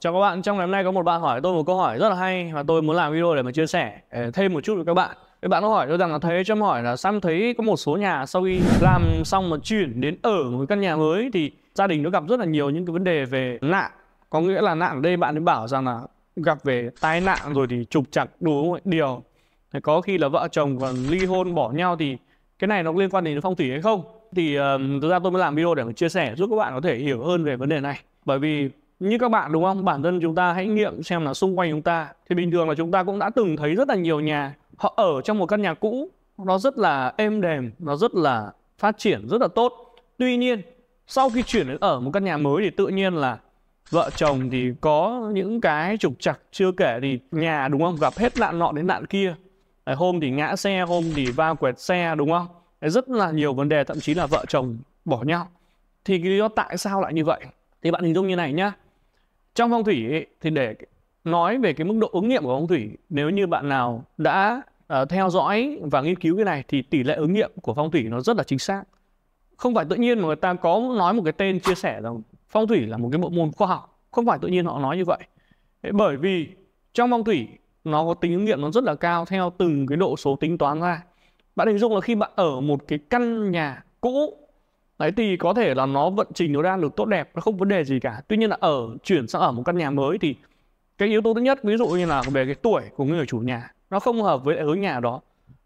Chào các bạn, trong ngày hôm nay có một bạn hỏi tôi một câu hỏi rất là hay và tôi muốn làm video để mà chia sẻ ờ, thêm một chút với các bạn. Các bạn có hỏi tôi rằng là thấy cho em hỏi là Sam thấy có một số nhà sau khi làm xong mà chuyển đến ở một căn nhà mới thì gia đình nó gặp rất là nhiều những cái vấn đề về nạn. Có nghĩa là nạn ở đây bạn ấy bảo rằng là gặp về tai nạn rồi thì trục chặt đủ điều. có khi là vợ chồng còn ly hôn bỏ nhau thì cái này nó liên quan đến phong thủy hay không? Thì uh, thực ra tôi mới làm video để mà chia sẻ giúp các bạn có thể hiểu hơn về vấn đề này. Bởi vì như các bạn đúng không bản thân chúng ta hãy nghiệm xem là xung quanh chúng ta thì bình thường là chúng ta cũng đã từng thấy rất là nhiều nhà họ ở trong một căn nhà cũ nó rất là êm đềm nó rất là phát triển rất là tốt tuy nhiên sau khi chuyển đến ở một căn nhà mới thì tự nhiên là vợ chồng thì có những cái trục trặc chưa kể thì nhà đúng không gặp hết nạn nọ đến nạn kia hôm thì ngã xe hôm thì va quẹt xe đúng không rất là nhiều vấn đề thậm chí là vợ chồng bỏ nhau thì cái lý do tại sao lại như vậy thì bạn hình dung như này nhá trong phong thủy ấy, thì để nói về cái mức độ ứng nghiệm của phong thủy nếu như bạn nào đã uh, theo dõi và nghiên cứu cái này thì tỷ lệ ứng nghiệm của phong thủy nó rất là chính xác không phải tự nhiên mà người ta có nói một cái tên chia sẻ rằng phong thủy là một cái bộ môn khoa học không phải tự nhiên họ nói như vậy bởi vì trong phong thủy nó có tính ứng nghiệm nó rất là cao theo từng cái độ số tính toán ra bạn hình dung là khi bạn ở một cái căn nhà cũ đấy thì có thể là nó vận trình nó đang được tốt đẹp nó không vấn đề gì cả tuy nhiên là ở chuyển sang ở một căn nhà mới thì cái yếu tố thứ nhất ví dụ như là về cái tuổi của người chủ nhà nó không hợp với hướng nhà đó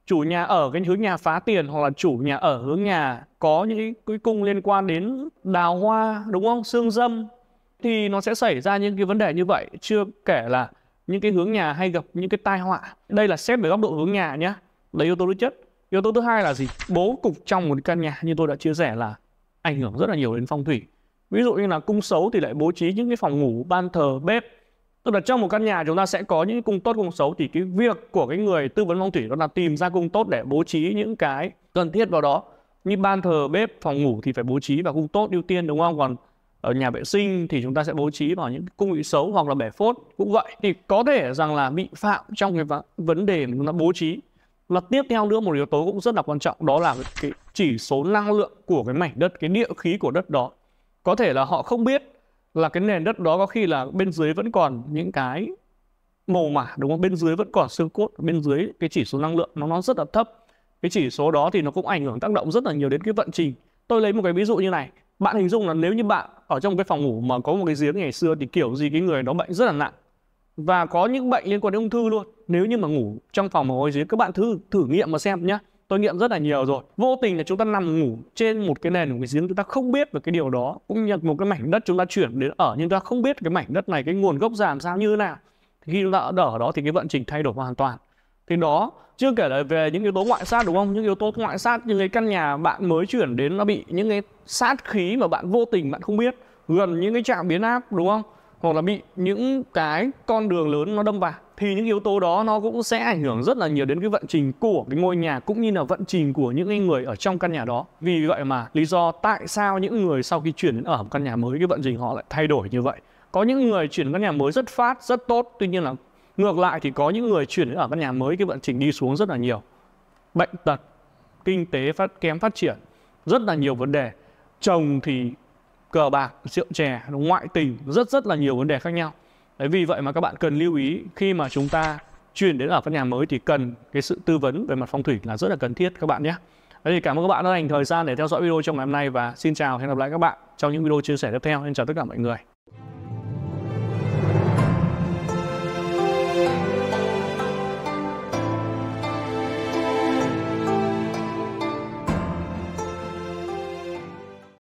chủ nhà ở cái hướng nhà phá tiền hoặc là chủ nhà ở hướng nhà có những cái cung liên quan đến đào hoa đúng không xương dâm thì nó sẽ xảy ra những cái vấn đề như vậy chưa kể là những cái hướng nhà hay gặp những cái tai họa đây là xét về góc độ hướng nhà nhé là yếu tố thứ nhất yếu tố thứ hai là gì bố cục trong một căn nhà như tôi đã chia sẻ là ảnh hưởng rất là nhiều đến phong thủy ví dụ như là cung xấu thì lại bố trí những cái phòng ngủ ban thờ bếp tức là trong một căn nhà chúng ta sẽ có những cung tốt cung xấu thì cái việc của cái người tư vấn phong thủy đó là tìm ra cung tốt để bố trí những cái cần thiết vào đó như ban thờ bếp phòng ngủ thì phải bố trí vào cung tốt ưu tiên đúng không còn ở nhà vệ sinh thì chúng ta sẽ bố trí vào những cung bị xấu hoặc là bể phốt cũng vậy thì có thể rằng là bị phạm trong cái vấn đề mà chúng ta bố trí và tiếp theo nữa một yếu tố cũng rất là quan trọng đó là cái chỉ số năng lượng của cái mảnh đất cái địa khí của đất đó có thể là họ không biết là cái nền đất đó có khi là bên dưới vẫn còn những cái màu mả đúng không bên dưới vẫn còn xương cốt bên dưới cái chỉ số năng lượng nó nó rất là thấp cái chỉ số đó thì nó cũng ảnh hưởng tác động rất là nhiều đến cái vận trình tôi lấy một cái ví dụ như này bạn hình dung là nếu như bạn ở trong cái phòng ngủ mà có một cái giếng ngày xưa thì kiểu gì cái người đó bệnh rất là nặng và có những bệnh liên quan đến ung thư luôn nếu như mà ngủ trong phòng mà ngồi dưới các bạn thử thử nghiệm mà xem nhá tôi nghiệm rất là nhiều rồi vô tình là chúng ta nằm ngủ trên một cái nền của cái giếng chúng ta không biết về cái điều đó cũng như một cái mảnh đất chúng ta chuyển đến ở nhưng ta không biết cái mảnh đất này cái nguồn gốc ra làm sao như thế nào thì khi chúng ta ở đó thì cái vận trình thay đổi hoàn toàn thì đó chưa kể là về những yếu tố ngoại sát đúng không những yếu tố ngoại sát như cái căn nhà bạn mới chuyển đến nó bị những cái sát khí mà bạn vô tình bạn không biết gần những cái trạm biến áp đúng không hoặc là bị những cái con đường lớn nó đâm vào thì những yếu tố đó nó cũng sẽ ảnh hưởng rất là nhiều đến cái vận trình của cái ngôi nhà cũng như là vận trình của những người ở trong căn nhà đó vì vậy mà lý do tại sao những người sau khi chuyển đến ở một căn nhà mới cái vận trình họ lại thay đổi như vậy có những người chuyển căn nhà mới rất phát rất tốt tuy nhiên là ngược lại thì có những người chuyển đến ở căn nhà mới cái vận trình đi xuống rất là nhiều bệnh tật kinh tế phát kém phát triển rất là nhiều vấn đề chồng thì cờ bạc, rượu chè, ngoại tình, rất rất là nhiều vấn đề khác nhau. Đấy vì vậy mà các bạn cần lưu ý khi mà chúng ta chuyển đến ở căn nhà mới thì cần cái sự tư vấn về mặt phong thủy là rất là cần thiết các bạn nhé. Đấy thì cảm ơn các bạn đã dành thời gian để theo dõi video trong ngày hôm nay và xin chào hẹn gặp lại các bạn trong những video chia sẻ tiếp theo. Xin chào tất cả mọi người.